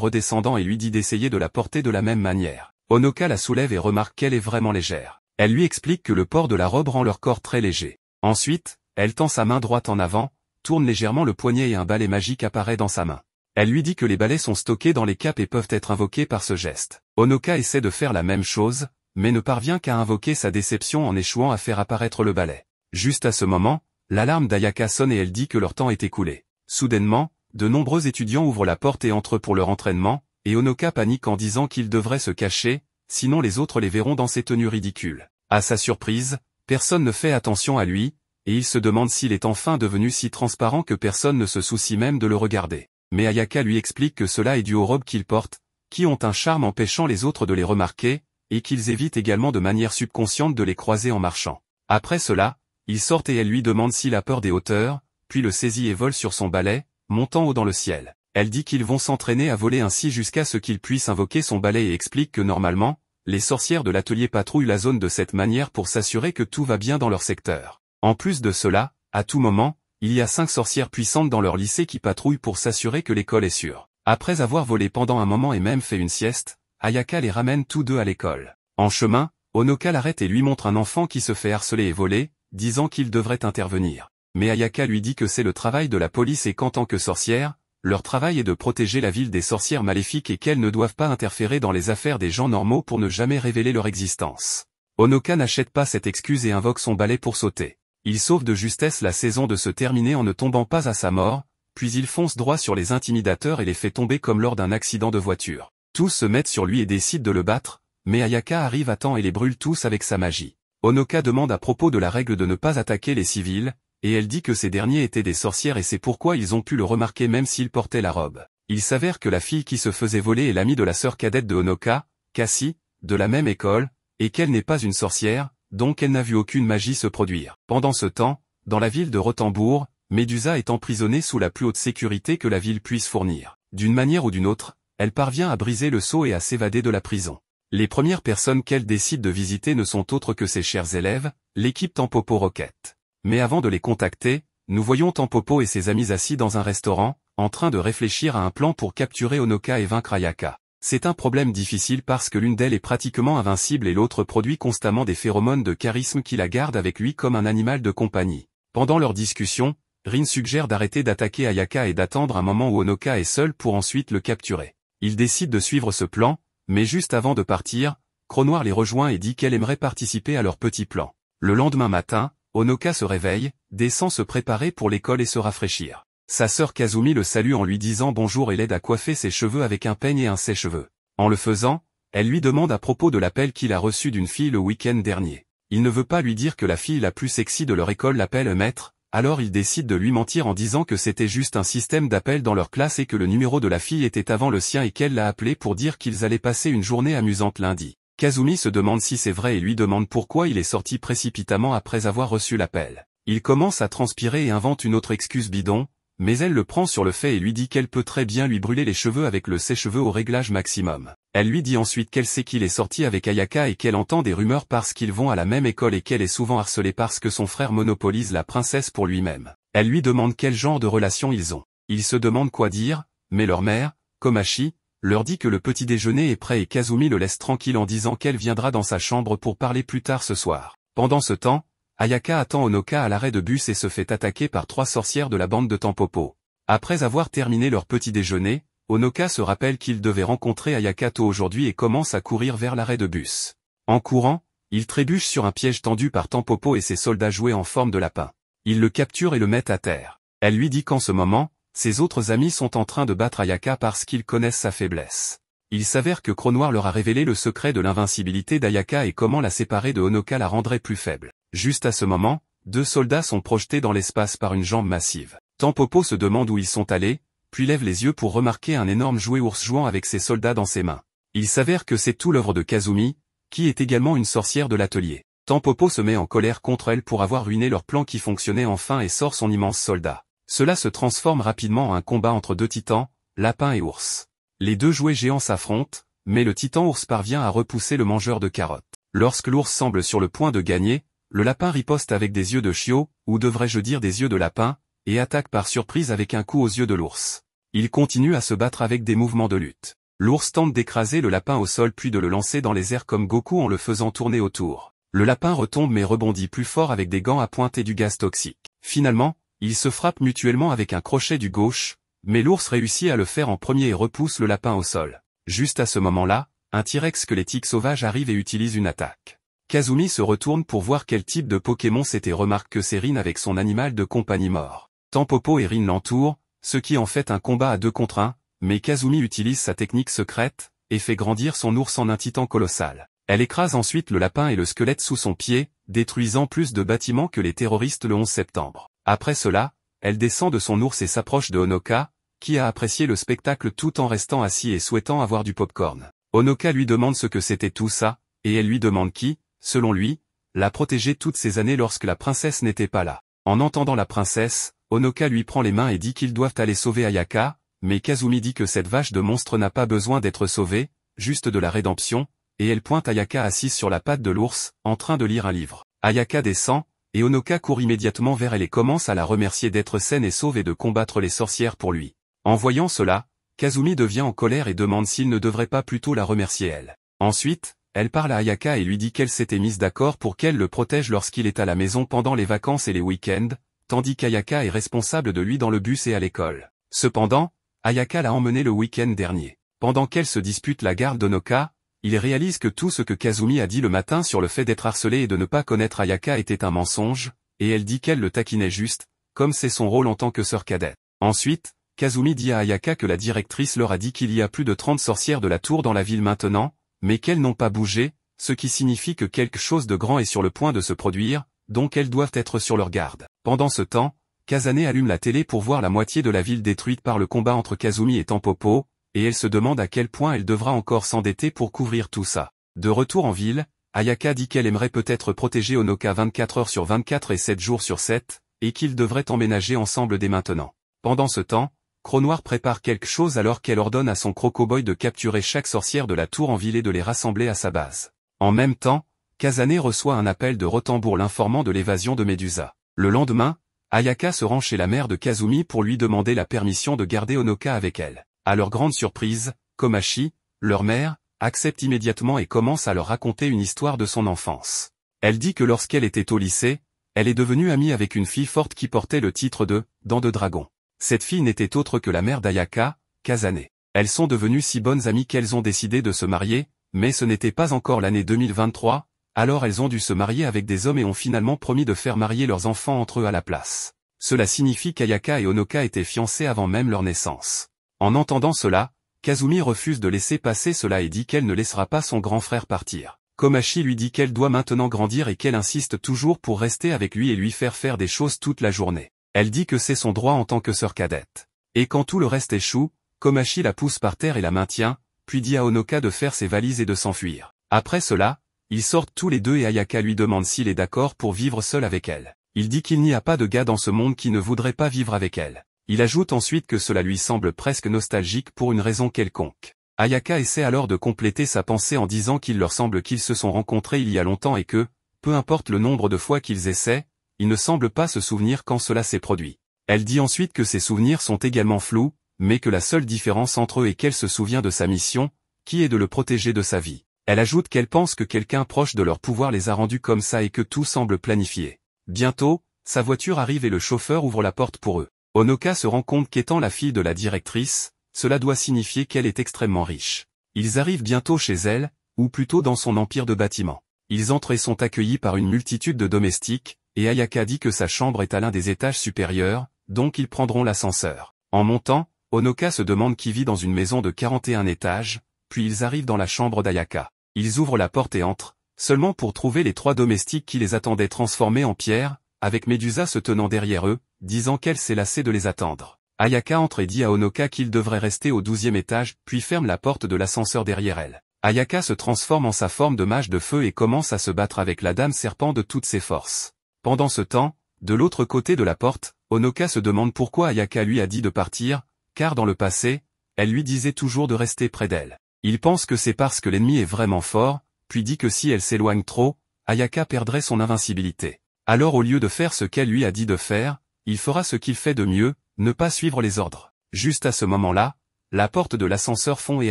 redescendant et lui dit d'essayer de la porter de la même manière. Onoka la soulève et remarque qu'elle est vraiment légère. Elle lui explique que le port de la robe rend leur corps très léger. Ensuite, elle tend sa main droite en avant, tourne légèrement le poignet et un balai magique apparaît dans sa main. Elle lui dit que les balais sont stockés dans les capes et peuvent être invoqués par ce geste. Onoka essaie de faire la même chose, mais ne parvient qu'à invoquer sa déception en échouant à faire apparaître le balai. Juste à ce moment, l'alarme d'Ayaka sonne et elle dit que leur temps est écoulé. Soudainement, de nombreux étudiants ouvrent la porte et entrent pour leur entraînement, et Onoka panique en disant qu'ils devraient se cacher, sinon les autres les verront dans ces tenues ridicules. À sa surprise, personne ne fait attention à lui, et il se demande s'il est enfin devenu si transparent que personne ne se soucie même de le regarder mais Ayaka lui explique que cela est dû aux robes qu'ils portent, qui ont un charme empêchant les autres de les remarquer, et qu'ils évitent également de manière subconsciente de les croiser en marchant. Après cela, ils sortent et elle lui demande s'il a peur des hauteurs, puis le saisit et vole sur son balai, montant haut dans le ciel. Elle dit qu'ils vont s'entraîner à voler ainsi jusqu'à ce qu'il puissent invoquer son balai et explique que normalement, les sorcières de l'atelier patrouillent la zone de cette manière pour s'assurer que tout va bien dans leur secteur. En plus de cela, à tout moment, il y a cinq sorcières puissantes dans leur lycée qui patrouillent pour s'assurer que l'école est sûre. Après avoir volé pendant un moment et même fait une sieste, Ayaka les ramène tous deux à l'école. En chemin, Onoka l'arrête et lui montre un enfant qui se fait harceler et voler, disant qu'il devrait intervenir. Mais Ayaka lui dit que c'est le travail de la police et qu'en tant que sorcière, leur travail est de protéger la ville des sorcières maléfiques et qu'elles ne doivent pas interférer dans les affaires des gens normaux pour ne jamais révéler leur existence. Onoka n'achète pas cette excuse et invoque son balai pour sauter. Il sauve de justesse la saison de se terminer en ne tombant pas à sa mort, puis il fonce droit sur les intimidateurs et les fait tomber comme lors d'un accident de voiture. Tous se mettent sur lui et décident de le battre, mais Ayaka arrive à temps et les brûle tous avec sa magie. Onoka demande à propos de la règle de ne pas attaquer les civils, et elle dit que ces derniers étaient des sorcières et c'est pourquoi ils ont pu le remarquer même s'ils portaient la robe. Il s'avère que la fille qui se faisait voler est l'amie de la sœur cadette de Onoka, Cassie, de la même école, et qu'elle n'est pas une sorcière, donc elle n'a vu aucune magie se produire. Pendant ce temps, dans la ville de Rotembourg, Medusa est emprisonnée sous la plus haute sécurité que la ville puisse fournir. D'une manière ou d'une autre, elle parvient à briser le sceau et à s'évader de la prison. Les premières personnes qu'elle décide de visiter ne sont autres que ses chers élèves, l'équipe Tampopo Rocket. Mais avant de les contacter, nous voyons Tampopo et ses amis assis dans un restaurant, en train de réfléchir à un plan pour capturer Onoka et vaincre Ayaka. C'est un problème difficile parce que l'une d'elles est pratiquement invincible et l'autre produit constamment des phéromones de charisme qui la gardent avec lui comme un animal de compagnie. Pendant leur discussion, Rin suggère d'arrêter d'attaquer Ayaka et d'attendre un moment où Onoka est seul pour ensuite le capturer. Ils décident de suivre ce plan, mais juste avant de partir, Cronoir les rejoint et dit qu'elle aimerait participer à leur petit plan. Le lendemain matin, Onoka se réveille, descend se préparer pour l'école et se rafraîchir. Sa sœur Kazumi le salue en lui disant bonjour et l'aide à coiffer ses cheveux avec un peigne et un sèche-cheveux. En le faisant, elle lui demande à propos de l'appel qu'il a reçu d'une fille le week-end dernier. Il ne veut pas lui dire que la fille la plus sexy de leur école l'appelle maître, alors il décide de lui mentir en disant que c'était juste un système d'appel dans leur classe et que le numéro de la fille était avant le sien et qu'elle l'a appelé pour dire qu'ils allaient passer une journée amusante lundi. Kazumi se demande si c'est vrai et lui demande pourquoi il est sorti précipitamment après avoir reçu l'appel. Il commence à transpirer et invente une autre excuse bidon, mais elle le prend sur le fait et lui dit qu'elle peut très bien lui brûler les cheveux avec le sèche-cheveux au réglage maximum. Elle lui dit ensuite qu'elle sait qu'il est sorti avec Ayaka et qu'elle entend des rumeurs parce qu'ils vont à la même école et qu'elle est souvent harcelée parce que son frère monopolise la princesse pour lui-même. Elle lui demande quel genre de relation ils ont. Ils se demandent quoi dire, mais leur mère, Komachi, leur dit que le petit déjeuner est prêt et Kazumi le laisse tranquille en disant qu'elle viendra dans sa chambre pour parler plus tard ce soir. Pendant ce temps, Ayaka attend Onoka à l'arrêt de bus et se fait attaquer par trois sorcières de la bande de Tampopo. Après avoir terminé leur petit déjeuner, Onoka se rappelle qu'il devait rencontrer Ayaka tôt aujourd'hui et commence à courir vers l'arrêt de bus. En courant, il trébuche sur un piège tendu par Tampopo et ses soldats joués en forme de lapin. Ils le capturent et le mettent à terre. Elle lui dit qu'en ce moment, ses autres amis sont en train de battre Ayaka parce qu'ils connaissent sa faiblesse. Il s'avère que Cronoir leur a révélé le secret de l'invincibilité d'Ayaka et comment la séparer de Onoka la rendrait plus faible. Juste à ce moment, deux soldats sont projetés dans l'espace par une jambe massive. Tampopo se demande où ils sont allés, puis lève les yeux pour remarquer un énorme jouet ours jouant avec ses soldats dans ses mains. Il s'avère que c'est tout l'œuvre de Kazumi, qui est également une sorcière de l'atelier. Tampopo se met en colère contre elle pour avoir ruiné leur plan qui fonctionnait enfin et sort son immense soldat. Cela se transforme rapidement en un combat entre deux titans, lapin et ours. Les deux jouets géants s'affrontent, mais le titan ours parvient à repousser le mangeur de carottes. Lorsque l'ours semble sur le point de gagner, le lapin riposte avec des yeux de chiot, ou devrais-je dire des yeux de lapin, et attaque par surprise avec un coup aux yeux de l'ours. Il continue à se battre avec des mouvements de lutte. L'ours tente d'écraser le lapin au sol puis de le lancer dans les airs comme Goku en le faisant tourner autour. Le lapin retombe mais rebondit plus fort avec des gants à pointe et du gaz toxique. Finalement, ils se frappent mutuellement avec un crochet du gauche, mais l'ours réussit à le faire en premier et repousse le lapin au sol. Juste à ce moment-là, un T-Rex squelettique sauvage arrive et utilise une attaque. Kazumi se retourne pour voir quel type de Pokémon c'était remarque que c'est Rin avec son animal de compagnie mort. Tampopo et Rin l'entourent, ce qui en fait un combat à deux contre un, mais Kazumi utilise sa technique secrète, et fait grandir son ours en un titan colossal. Elle écrase ensuite le lapin et le squelette sous son pied, détruisant plus de bâtiments que les terroristes le 11 septembre. Après cela, elle descend de son ours et s'approche de Honoka, qui a apprécié le spectacle tout en restant assis et souhaitant avoir du popcorn. Honoka lui demande ce que c'était tout ça, et elle lui demande qui, selon lui, la protéger toutes ces années lorsque la princesse n'était pas là. En entendant la princesse, Onoka lui prend les mains et dit qu'ils doivent aller sauver Ayaka, mais Kazumi dit que cette vache de monstre n'a pas besoin d'être sauvée, juste de la rédemption, et elle pointe Ayaka assise sur la patte de l'ours, en train de lire un livre. Ayaka descend, et Onoka court immédiatement vers elle et commence à la remercier d'être saine et sauve et de combattre les sorcières pour lui. En voyant cela, Kazumi devient en colère et demande s'il ne devrait pas plutôt la remercier elle. Ensuite, elle parle à Ayaka et lui dit qu'elle s'était mise d'accord pour qu'elle le protège lorsqu'il est à la maison pendant les vacances et les week-ends, tandis qu'Ayaka est responsable de lui dans le bus et à l'école. Cependant, Ayaka l'a emmené le week-end dernier. Pendant qu'elle se dispute la garde d'Onoka, il réalise que tout ce que Kazumi a dit le matin sur le fait d'être harcelé et de ne pas connaître Ayaka était un mensonge, et elle dit qu'elle le taquinait juste, comme c'est son rôle en tant que sœur cadette. Ensuite, Kazumi dit à Ayaka que la directrice leur a dit qu'il y a plus de 30 sorcières de la tour dans la ville maintenant, mais qu'elles n'ont pas bougé, ce qui signifie que quelque chose de grand est sur le point de se produire, donc elles doivent être sur leur garde. Pendant ce temps, Kazane allume la télé pour voir la moitié de la ville détruite par le combat entre Kazumi et Tampopo, et elle se demande à quel point elle devra encore s'endetter pour couvrir tout ça. De retour en ville, Ayaka dit qu'elle aimerait peut-être protéger Onoka 24 heures sur 24 et 7 jours sur 7, et qu'ils devraient emménager ensemble dès maintenant. Pendant ce temps, Cronoir prépare quelque chose alors qu'elle ordonne à son crocoboy de capturer chaque sorcière de la tour en ville et de les rassembler à sa base. En même temps, Kazane reçoit un appel de Rotembourg l'informant de l'évasion de Médusa. Le lendemain, Ayaka se rend chez la mère de Kazumi pour lui demander la permission de garder Onoka avec elle. À leur grande surprise, Komachi, leur mère, accepte immédiatement et commence à leur raconter une histoire de son enfance. Elle dit que lorsqu'elle était au lycée, elle est devenue amie avec une fille forte qui portait le titre de « Dent de dragon ». Cette fille n'était autre que la mère d'Ayaka, Kazane. Elles sont devenues si bonnes amies qu'elles ont décidé de se marier, mais ce n'était pas encore l'année 2023, alors elles ont dû se marier avec des hommes et ont finalement promis de faire marier leurs enfants entre eux à la place. Cela signifie qu'Ayaka et Onoka étaient fiancés avant même leur naissance. En entendant cela, Kazumi refuse de laisser passer cela et dit qu'elle ne laissera pas son grand frère partir. Komachi lui dit qu'elle doit maintenant grandir et qu'elle insiste toujours pour rester avec lui et lui faire faire des choses toute la journée. Elle dit que c'est son droit en tant que sœur cadette. Et quand tout le reste échoue, Komachi la pousse par terre et la maintient, puis dit à Onoka de faire ses valises et de s'enfuir. Après cela, ils sortent tous les deux et Ayaka lui demande s'il est d'accord pour vivre seul avec elle. Il dit qu'il n'y a pas de gars dans ce monde qui ne voudrait pas vivre avec elle. Il ajoute ensuite que cela lui semble presque nostalgique pour une raison quelconque. Ayaka essaie alors de compléter sa pensée en disant qu'il leur semble qu'ils se sont rencontrés il y a longtemps et que, peu importe le nombre de fois qu'ils essaient, il ne semble pas se souvenir quand cela s'est produit. Elle dit ensuite que ses souvenirs sont également flous, mais que la seule différence entre eux est qu'elle se souvient de sa mission, qui est de le protéger de sa vie. Elle ajoute qu'elle pense que quelqu'un proche de leur pouvoir les a rendus comme ça et que tout semble planifié. Bientôt, sa voiture arrive et le chauffeur ouvre la porte pour eux. Onoka se rend compte qu'étant la fille de la directrice, cela doit signifier qu'elle est extrêmement riche. Ils arrivent bientôt chez elle, ou plutôt dans son empire de bâtiments. Ils entrent et sont accueillis par une multitude de domestiques, et Ayaka dit que sa chambre est à l'un des étages supérieurs, donc ils prendront l'ascenseur. En montant, Onoka se demande qui vit dans une maison de 41 étages, puis ils arrivent dans la chambre d'Ayaka. Ils ouvrent la porte et entrent, seulement pour trouver les trois domestiques qui les attendaient transformés en pierre, avec Medusa se tenant derrière eux, disant qu'elle s'est lassée de les attendre. Ayaka entre et dit à Onoka qu'il devrait rester au douzième étage, puis ferme la porte de l'ascenseur derrière elle. Ayaka se transforme en sa forme de mage de feu et commence à se battre avec la dame serpent de toutes ses forces. Pendant ce temps, de l'autre côté de la porte, Onoka se demande pourquoi Ayaka lui a dit de partir, car dans le passé, elle lui disait toujours de rester près d'elle. Il pense que c'est parce que l'ennemi est vraiment fort, puis dit que si elle s'éloigne trop, Ayaka perdrait son invincibilité. Alors au lieu de faire ce qu'elle lui a dit de faire, il fera ce qu'il fait de mieux, ne pas suivre les ordres. Juste à ce moment-là, la porte de l'ascenseur fond et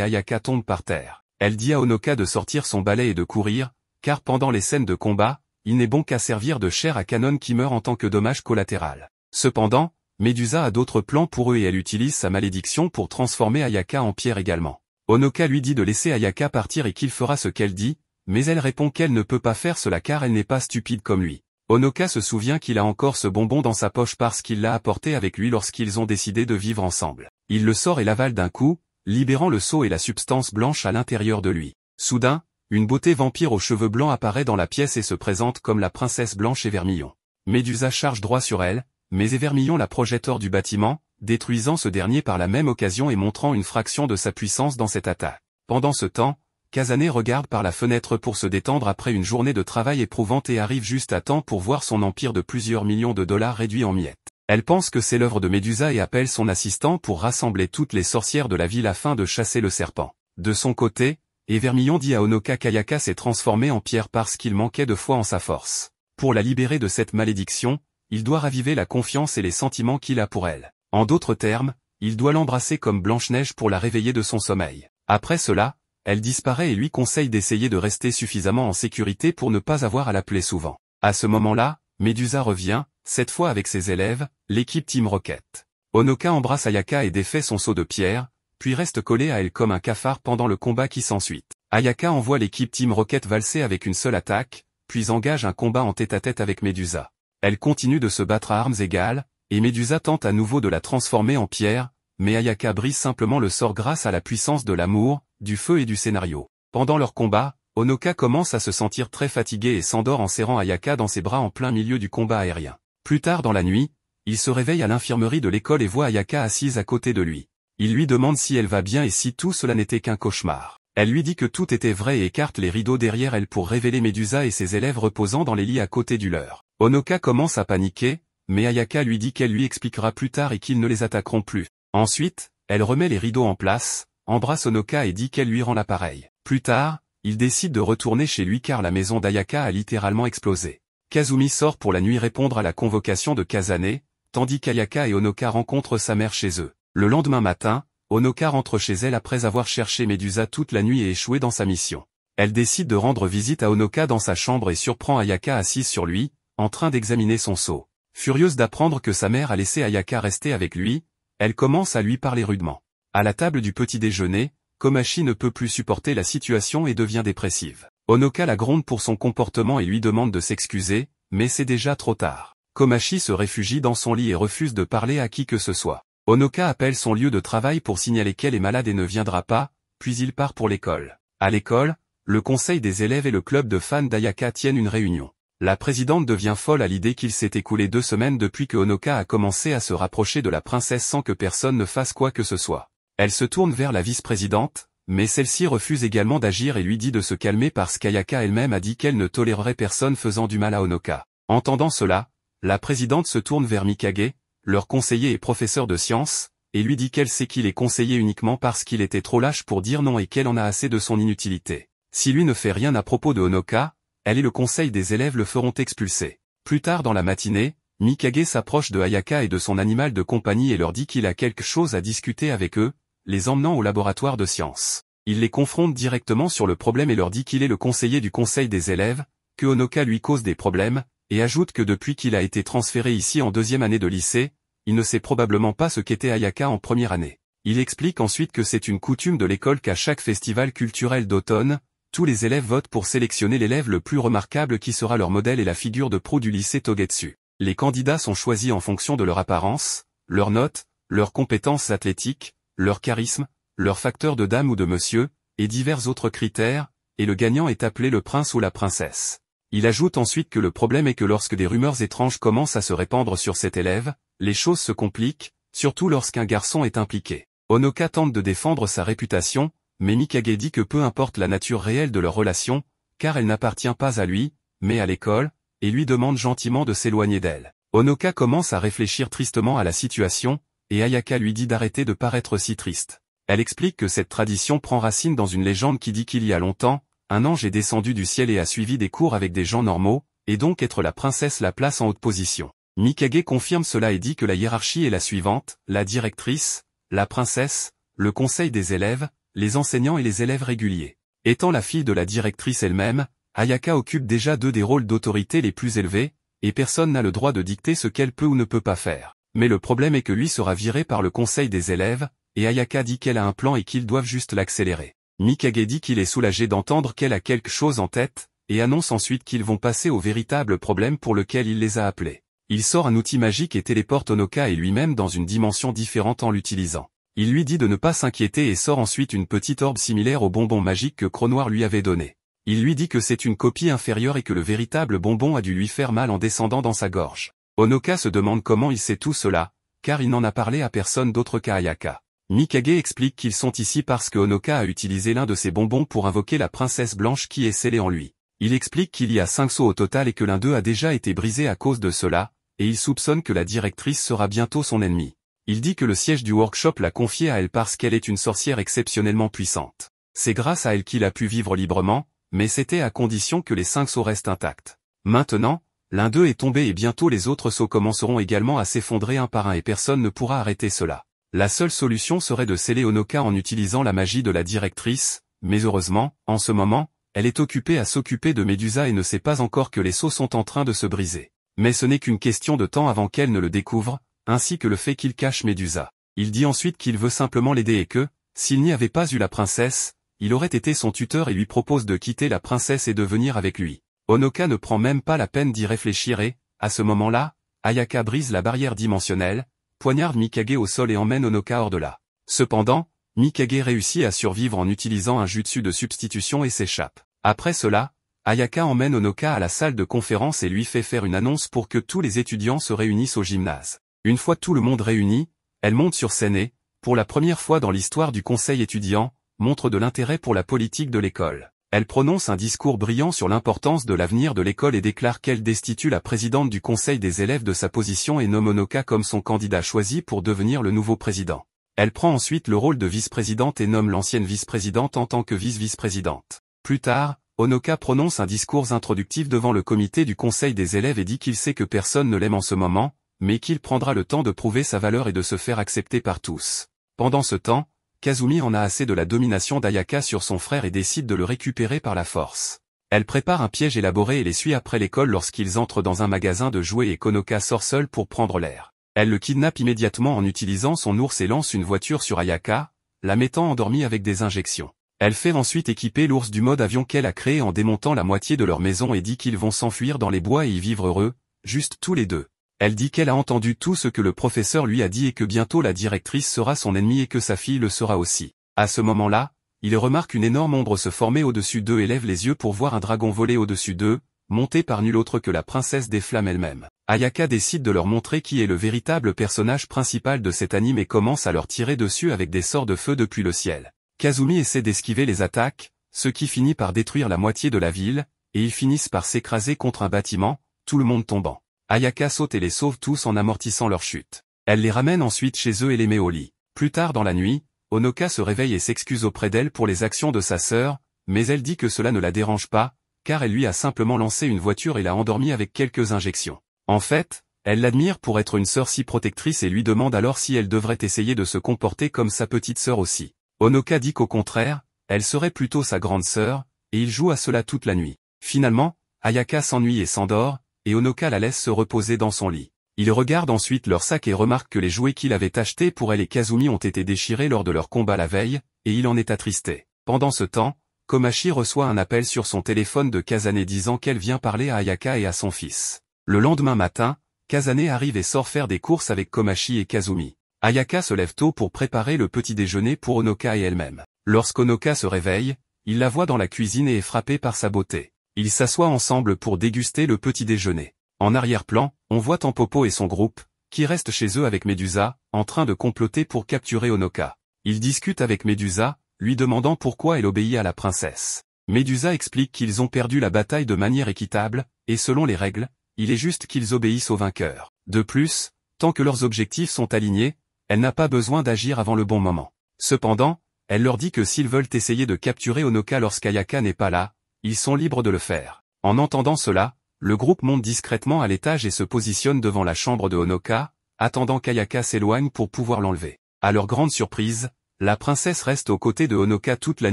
Ayaka tombe par terre. Elle dit à Onoka de sortir son balai et de courir, car pendant les scènes de combat, il n'est bon qu'à servir de chair à Canon qui meurt en tant que dommage collatéral. Cependant, Medusa a d'autres plans pour eux et elle utilise sa malédiction pour transformer Ayaka en pierre également. Onoka lui dit de laisser Ayaka partir et qu'il fera ce qu'elle dit, mais elle répond qu'elle ne peut pas faire cela car elle n'est pas stupide comme lui. Onoka se souvient qu'il a encore ce bonbon dans sa poche parce qu'il l'a apporté avec lui lorsqu'ils ont décidé de vivre ensemble. Il le sort et l'avale d'un coup, libérant le seau et la substance blanche à l'intérieur de lui. Soudain, une beauté vampire aux cheveux blancs apparaît dans la pièce et se présente comme la princesse blanche et Vermillon. Médusa charge droit sur elle, mais Évermillon la projette hors du bâtiment, détruisant ce dernier par la même occasion et montrant une fraction de sa puissance dans cet attaque. Pendant ce temps, Kazané regarde par la fenêtre pour se détendre après une journée de travail éprouvante et arrive juste à temps pour voir son empire de plusieurs millions de dollars réduit en miettes. Elle pense que c'est l'œuvre de Médusa et appelle son assistant pour rassembler toutes les sorcières de la ville afin de chasser le serpent. De son côté, et Vermillon dit à Onoka qu'Ayaka s'est transformée en pierre parce qu'il manquait de foi en sa force. Pour la libérer de cette malédiction, il doit raviver la confiance et les sentiments qu'il a pour elle. En d'autres termes, il doit l'embrasser comme Blanche-Neige pour la réveiller de son sommeil. Après cela, elle disparaît et lui conseille d'essayer de rester suffisamment en sécurité pour ne pas avoir à l'appeler souvent. À ce moment-là, Medusa revient, cette fois avec ses élèves, l'équipe Team Rocket. Onoka embrasse Ayaka et défait son seau de pierre, puis reste collé à elle comme un cafard pendant le combat qui s'ensuit. Ayaka envoie l'équipe Team Rocket valser avec une seule attaque, puis engage un combat en tête-à-tête avec Medusa. Elle continue de se battre à armes égales, et Medusa tente à nouveau de la transformer en pierre, mais Ayaka brise simplement le sort grâce à la puissance de l'amour, du feu et du scénario. Pendant leur combat, Onoka commence à se sentir très fatigué et s'endort en serrant Ayaka dans ses bras en plein milieu du combat aérien. Plus tard dans la nuit, il se réveille à l'infirmerie de l'école et voit Ayaka assise à côté de lui. Il lui demande si elle va bien et si tout cela n'était qu'un cauchemar. Elle lui dit que tout était vrai et écarte les rideaux derrière elle pour révéler Medusa et ses élèves reposant dans les lits à côté du leur. Onoka commence à paniquer, mais Ayaka lui dit qu'elle lui expliquera plus tard et qu'ils ne les attaqueront plus. Ensuite, elle remet les rideaux en place, embrasse Onoka et dit qu'elle lui rend l'appareil. Plus tard, il décide de retourner chez lui car la maison d'Ayaka a littéralement explosé. Kazumi sort pour la nuit répondre à la convocation de Kazane, tandis qu'Ayaka et Onoka rencontrent sa mère chez eux. Le lendemain matin, Onoka rentre chez elle après avoir cherché Medusa toute la nuit et échoué dans sa mission. Elle décide de rendre visite à Onoka dans sa chambre et surprend Ayaka assise sur lui, en train d'examiner son seau. Furieuse d'apprendre que sa mère a laissé Ayaka rester avec lui, elle commence à lui parler rudement. À la table du petit déjeuner, Komachi ne peut plus supporter la situation et devient dépressive. Onoka la gronde pour son comportement et lui demande de s'excuser, mais c'est déjà trop tard. Komachi se réfugie dans son lit et refuse de parler à qui que ce soit. Onoka appelle son lieu de travail pour signaler qu'elle est malade et ne viendra pas, puis il part pour l'école. À l'école, le conseil des élèves et le club de fans d'Ayaka tiennent une réunion. La présidente devient folle à l'idée qu'il s'est écoulé deux semaines depuis que Onoka a commencé à se rapprocher de la princesse sans que personne ne fasse quoi que ce soit. Elle se tourne vers la vice-présidente, mais celle-ci refuse également d'agir et lui dit de se calmer parce qu'Ayaka elle-même a dit qu'elle ne tolérerait personne faisant du mal à Onoka. Entendant cela, la présidente se tourne vers Mikage, leur conseiller est professeur de sciences, et lui dit qu'elle sait qu'il est conseillé uniquement parce qu'il était trop lâche pour dire non et qu'elle en a assez de son inutilité. Si lui ne fait rien à propos de Onoka, elle et le conseil des élèves le feront expulser. Plus tard dans la matinée, Mikage s'approche de Ayaka et de son animal de compagnie et leur dit qu'il a quelque chose à discuter avec eux, les emmenant au laboratoire de sciences. Il les confronte directement sur le problème et leur dit qu'il est le conseiller du conseil des élèves, que Onoka lui cause des problèmes, et ajoute que depuis qu'il a été transféré ici en deuxième année de lycée, il ne sait probablement pas ce qu'était Ayaka en première année. Il explique ensuite que c'est une coutume de l'école qu'à chaque festival culturel d'automne, tous les élèves votent pour sélectionner l'élève le plus remarquable qui sera leur modèle et la figure de pro du lycée Togetsu. Les candidats sont choisis en fonction de leur apparence, leurs notes, leurs compétences athlétiques, leur charisme, leur facteur de dame ou de monsieur, et divers autres critères, et le gagnant est appelé le prince ou la princesse. Il ajoute ensuite que le problème est que lorsque des rumeurs étranges commencent à se répandre sur cet élève, les choses se compliquent, surtout lorsqu'un garçon est impliqué. Onoka tente de défendre sa réputation, mais Mikage dit que peu importe la nature réelle de leur relation, car elle n'appartient pas à lui, mais à l'école, et lui demande gentiment de s'éloigner d'elle. Onoka commence à réfléchir tristement à la situation, et Ayaka lui dit d'arrêter de paraître si triste. Elle explique que cette tradition prend racine dans une légende qui dit qu'il y a longtemps, un ange est descendu du ciel et a suivi des cours avec des gens normaux, et donc être la princesse la place en haute position. Mikage confirme cela et dit que la hiérarchie est la suivante, la directrice, la princesse, le conseil des élèves, les enseignants et les élèves réguliers. Étant la fille de la directrice elle-même, Ayaka occupe déjà deux des rôles d'autorité les plus élevés, et personne n'a le droit de dicter ce qu'elle peut ou ne peut pas faire. Mais le problème est que lui sera viré par le conseil des élèves, et Ayaka dit qu'elle a un plan et qu'ils doivent juste l'accélérer. Mikage dit qu'il est soulagé d'entendre qu'elle a quelque chose en tête, et annonce ensuite qu'ils vont passer au véritable problème pour lequel il les a appelés. Il sort un outil magique et téléporte Onoka et lui-même dans une dimension différente en l'utilisant. Il lui dit de ne pas s'inquiéter et sort ensuite une petite orbe similaire au bonbon magique que Cronoir lui avait donné. Il lui dit que c'est une copie inférieure et que le véritable bonbon a dû lui faire mal en descendant dans sa gorge. Onoka se demande comment il sait tout cela, car il n'en a parlé à personne d'autre qu'à Ayaka. Mikage explique qu'ils sont ici parce que Onoka a utilisé l'un de ses bonbons pour invoquer la princesse blanche qui est scellée en lui. Il explique qu'il y a cinq sauts au total et que l'un d'eux a déjà été brisé à cause de cela, et il soupçonne que la directrice sera bientôt son ennemi. Il dit que le siège du workshop l'a confié à elle parce qu'elle est une sorcière exceptionnellement puissante. C'est grâce à elle qu'il a pu vivre librement, mais c'était à condition que les cinq sauts restent intacts. Maintenant, l'un d'eux est tombé et bientôt les autres sauts commenceront également à s'effondrer un par un et personne ne pourra arrêter cela. La seule solution serait de sceller Onoka en utilisant la magie de la directrice, mais heureusement, en ce moment, elle est occupée à s'occuper de Medusa et ne sait pas encore que les seaux sont en train de se briser. Mais ce n'est qu'une question de temps avant qu'elle ne le découvre, ainsi que le fait qu'il cache Medusa. Il dit ensuite qu'il veut simplement l'aider et que, s'il n'y avait pas eu la princesse, il aurait été son tuteur et lui propose de quitter la princesse et de venir avec lui. Onoka ne prend même pas la peine d'y réfléchir et, à ce moment-là, Ayaka brise la barrière dimensionnelle, poignarde Mikage au sol et emmène Onoka hors de là. Cependant, Mikage réussit à survivre en utilisant un jutsu de substitution et s'échappe. Après cela, Ayaka emmène Onoka à la salle de conférence et lui fait faire une annonce pour que tous les étudiants se réunissent au gymnase. Une fois tout le monde réuni, elle monte sur scène et, pour la première fois dans l'histoire du conseil étudiant, montre de l'intérêt pour la politique de l'école. Elle prononce un discours brillant sur l'importance de l'avenir de l'école et déclare qu'elle destitue la présidente du conseil des élèves de sa position et nomme Onoka comme son candidat choisi pour devenir le nouveau président. Elle prend ensuite le rôle de vice-présidente et nomme l'ancienne vice-présidente en tant que vice-vice-présidente. Plus tard, Onoka prononce un discours introductif devant le comité du conseil des élèves et dit qu'il sait que personne ne l'aime en ce moment, mais qu'il prendra le temps de prouver sa valeur et de se faire accepter par tous. Pendant ce temps, Kazumi en a assez de la domination d'Ayaka sur son frère et décide de le récupérer par la force. Elle prépare un piège élaboré et les suit après l'école lorsqu'ils entrent dans un magasin de jouets et Konoka sort seul pour prendre l'air. Elle le kidnappe immédiatement en utilisant son ours et lance une voiture sur Ayaka, la mettant endormie avec des injections. Elle fait ensuite équiper l'ours du mode avion qu'elle a créé en démontant la moitié de leur maison et dit qu'ils vont s'enfuir dans les bois et y vivre heureux, juste tous les deux. Elle dit qu'elle a entendu tout ce que le professeur lui a dit et que bientôt la directrice sera son ennemi et que sa fille le sera aussi. À ce moment-là, il remarque une énorme ombre se former au-dessus d'eux et lève les yeux pour voir un dragon voler au-dessus d'eux, monté par nul autre que la princesse des flammes elle-même. Ayaka décide de leur montrer qui est le véritable personnage principal de cet anime et commence à leur tirer dessus avec des sorts de feu depuis le ciel. Kazumi essaie d'esquiver les attaques, ce qui finit par détruire la moitié de la ville, et ils finissent par s'écraser contre un bâtiment, tout le monde tombant. Ayaka saute et les sauve tous en amortissant leur chute. Elle les ramène ensuite chez eux et les met au lit. Plus tard dans la nuit, Onoka se réveille et s'excuse auprès d'elle pour les actions de sa sœur, mais elle dit que cela ne la dérange pas, car elle lui a simplement lancé une voiture et l'a endormie avec quelques injections. En fait, elle l'admire pour être une sœur si protectrice et lui demande alors si elle devrait essayer de se comporter comme sa petite sœur aussi. Onoka dit qu'au contraire, elle serait plutôt sa grande sœur, et il joue à cela toute la nuit. Finalement, Ayaka s'ennuie et s'endort, et Onoka la laisse se reposer dans son lit. Il regarde ensuite leur sac et remarque que les jouets qu'il avait achetés pour elle et Kazumi ont été déchirés lors de leur combat la veille, et il en est attristé. Pendant ce temps, Komachi reçoit un appel sur son téléphone de Kazane disant qu'elle vient parler à Ayaka et à son fils. Le lendemain matin, Kazane arrive et sort faire des courses avec Komachi et Kazumi. Ayaka se lève tôt pour préparer le petit déjeuner pour Onoka et elle-même. Lorsqu'Onoka se réveille, il la voit dans la cuisine et est frappé par sa beauté. Ils s'assoient ensemble pour déguster le petit déjeuner. En arrière-plan, on voit Tampopo et son groupe, qui restent chez eux avec Medusa, en train de comploter pour capturer Onoka. Ils discutent avec Medusa, lui demandant pourquoi elle obéit à la princesse. Medusa explique qu'ils ont perdu la bataille de manière équitable, et selon les règles, il est juste qu'ils obéissent au vainqueur. De plus, tant que leurs objectifs sont alignés, elle n'a pas besoin d'agir avant le bon moment. Cependant, elle leur dit que s'ils veulent essayer de capturer Onoka lorsqu'Ayaka n'est pas là, ils sont libres de le faire. En entendant cela, le groupe monte discrètement à l'étage et se positionne devant la chambre de Honoka, attendant qu'Ayaka s'éloigne pour pouvoir l'enlever. À leur grande surprise, la princesse reste aux côtés de Honoka toute la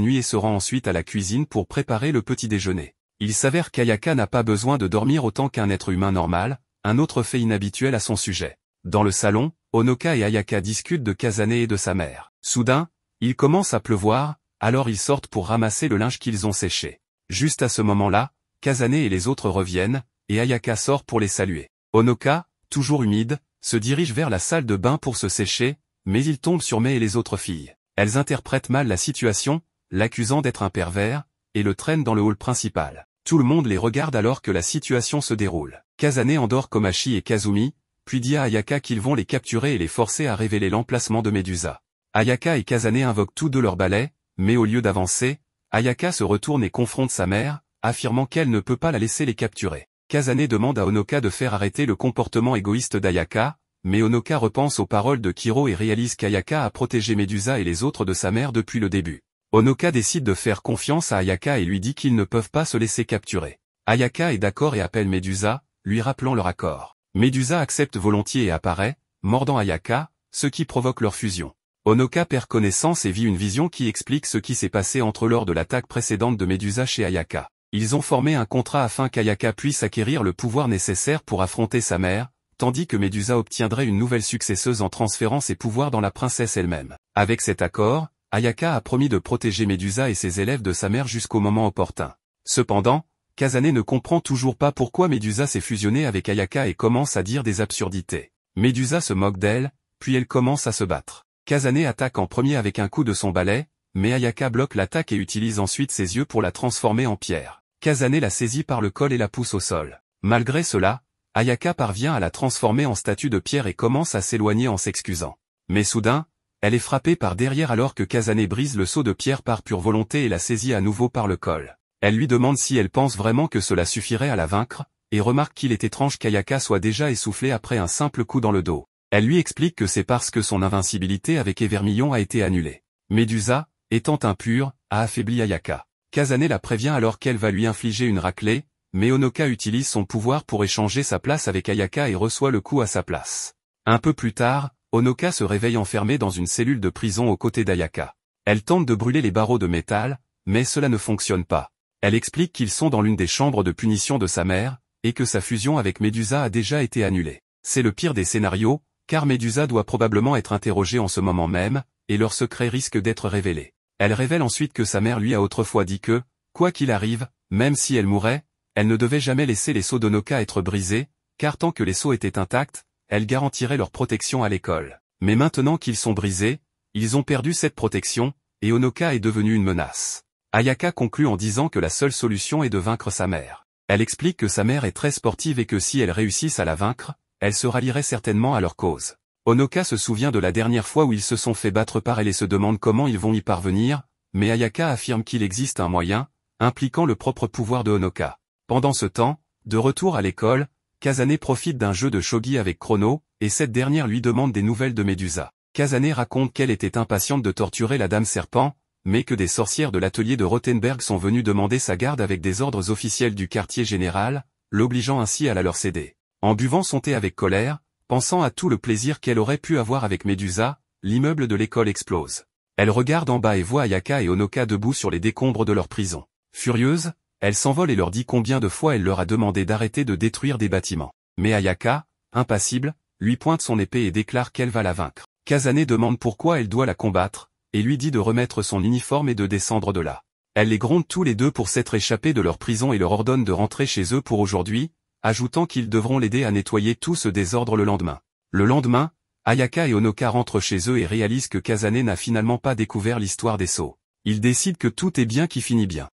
nuit et se rend ensuite à la cuisine pour préparer le petit déjeuner. Il s'avère qu'Ayaka n'a pas besoin de dormir autant qu'un être humain normal, un autre fait inhabituel à son sujet. Dans le salon, Honoka et Ayaka discutent de Kazane et de sa mère. Soudain, il commence à pleuvoir, alors ils sortent pour ramasser le linge qu'ils ont séché. Juste à ce moment-là, Kazane et les autres reviennent, et Ayaka sort pour les saluer. Onoka, toujours humide, se dirige vers la salle de bain pour se sécher, mais il tombe sur Mei et les autres filles. Elles interprètent mal la situation, l'accusant d'être un pervers, et le traînent dans le hall principal. Tout le monde les regarde alors que la situation se déroule. Kazane endort Komachi et Kazumi, puis dit à Ayaka qu'ils vont les capturer et les forcer à révéler l'emplacement de Medusa. Ayaka et Kazane invoquent tous deux leur balai, mais au lieu d'avancer, Ayaka se retourne et confronte sa mère, affirmant qu'elle ne peut pas la laisser les capturer. Kazane demande à Onoka de faire arrêter le comportement égoïste d'Ayaka, mais Onoka repense aux paroles de Kiro et réalise qu'Ayaka a protégé Medusa et les autres de sa mère depuis le début. Onoka décide de faire confiance à Ayaka et lui dit qu'ils ne peuvent pas se laisser capturer. Ayaka est d'accord et appelle Medusa, lui rappelant leur accord. Medusa accepte volontiers et apparaît, mordant Ayaka, ce qui provoque leur fusion. Onoka perd connaissance et vit une vision qui explique ce qui s'est passé entre lors de l'attaque précédente de Medusa chez Ayaka. Ils ont formé un contrat afin qu'Ayaka puisse acquérir le pouvoir nécessaire pour affronter sa mère, tandis que Medusa obtiendrait une nouvelle successeuse en transférant ses pouvoirs dans la princesse elle-même. Avec cet accord, Ayaka a promis de protéger Medusa et ses élèves de sa mère jusqu'au moment opportun. Cependant, Kazane ne comprend toujours pas pourquoi Medusa s'est fusionnée avec Ayaka et commence à dire des absurdités. Medusa se moque d'elle, puis elle commence à se battre. Kazané attaque en premier avec un coup de son balai, mais Ayaka bloque l'attaque et utilise ensuite ses yeux pour la transformer en pierre. Kazané la saisit par le col et la pousse au sol. Malgré cela, Ayaka parvient à la transformer en statue de pierre et commence à s'éloigner en s'excusant. Mais soudain, elle est frappée par derrière alors que Kazané brise le seau de pierre par pure volonté et la saisit à nouveau par le col. Elle lui demande si elle pense vraiment que cela suffirait à la vaincre, et remarque qu'il est étrange qu'Ayaka soit déjà essoufflée après un simple coup dans le dos. Elle lui explique que c'est parce que son invincibilité avec Évermillon a été annulée. Médusa, étant impure, a affaibli Ayaka. Kazané la prévient alors qu'elle va lui infliger une raclée, mais Onoka utilise son pouvoir pour échanger sa place avec Ayaka et reçoit le coup à sa place. Un peu plus tard, Onoka se réveille enfermée dans une cellule de prison aux côtés d'Ayaka. Elle tente de brûler les barreaux de métal, mais cela ne fonctionne pas. Elle explique qu'ils sont dans l'une des chambres de punition de sa mère, et que sa fusion avec Medusa a déjà été annulée. C'est le pire des scénarios, car Medusa doit probablement être interrogée en ce moment même, et leur secret risque d'être révélé. Elle révèle ensuite que sa mère lui a autrefois dit que, quoi qu'il arrive, même si elle mourait, elle ne devait jamais laisser les seaux d'Onoka être brisés, car tant que les seaux étaient intacts, elle garantirait leur protection à l'école. Mais maintenant qu'ils sont brisés, ils ont perdu cette protection, et Onoka est devenue une menace. Ayaka conclut en disant que la seule solution est de vaincre sa mère. Elle explique que sa mère est très sportive et que si elle réussisse à la vaincre, elle se rallierait certainement à leur cause. Onoka se souvient de la dernière fois où ils se sont fait battre par elle et se demande comment ils vont y parvenir, mais Ayaka affirme qu'il existe un moyen, impliquant le propre pouvoir de Onoka. Pendant ce temps, de retour à l'école, Kazane profite d'un jeu de shogi avec Chrono, et cette dernière lui demande des nouvelles de Medusa. Kazane raconte qu'elle était impatiente de torturer la dame serpent, mais que des sorcières de l'atelier de Rothenberg sont venues demander sa garde avec des ordres officiels du quartier général, l'obligeant ainsi à la leur céder en buvant son thé avec colère, pensant à tout le plaisir qu'elle aurait pu avoir avec Médusa, l'immeuble de l'école explose. Elle regarde en bas et voit Ayaka et Onoka debout sur les décombres de leur prison. Furieuse, elle s'envole et leur dit combien de fois elle leur a demandé d'arrêter de détruire des bâtiments. Mais Ayaka, impassible, lui pointe son épée et déclare qu'elle va la vaincre. Kazane demande pourquoi elle doit la combattre, et lui dit de remettre son uniforme et de descendre de là. Elle les gronde tous les deux pour s'être échappés de leur prison et leur ordonne de rentrer chez eux pour aujourd'hui, ajoutant qu'ils devront l'aider à nettoyer tout ce désordre le lendemain. Le lendemain, Ayaka et Onoka rentrent chez eux et réalisent que Kazane n'a finalement pas découvert l'histoire des sceaux. Ils décident que tout est bien qui finit bien.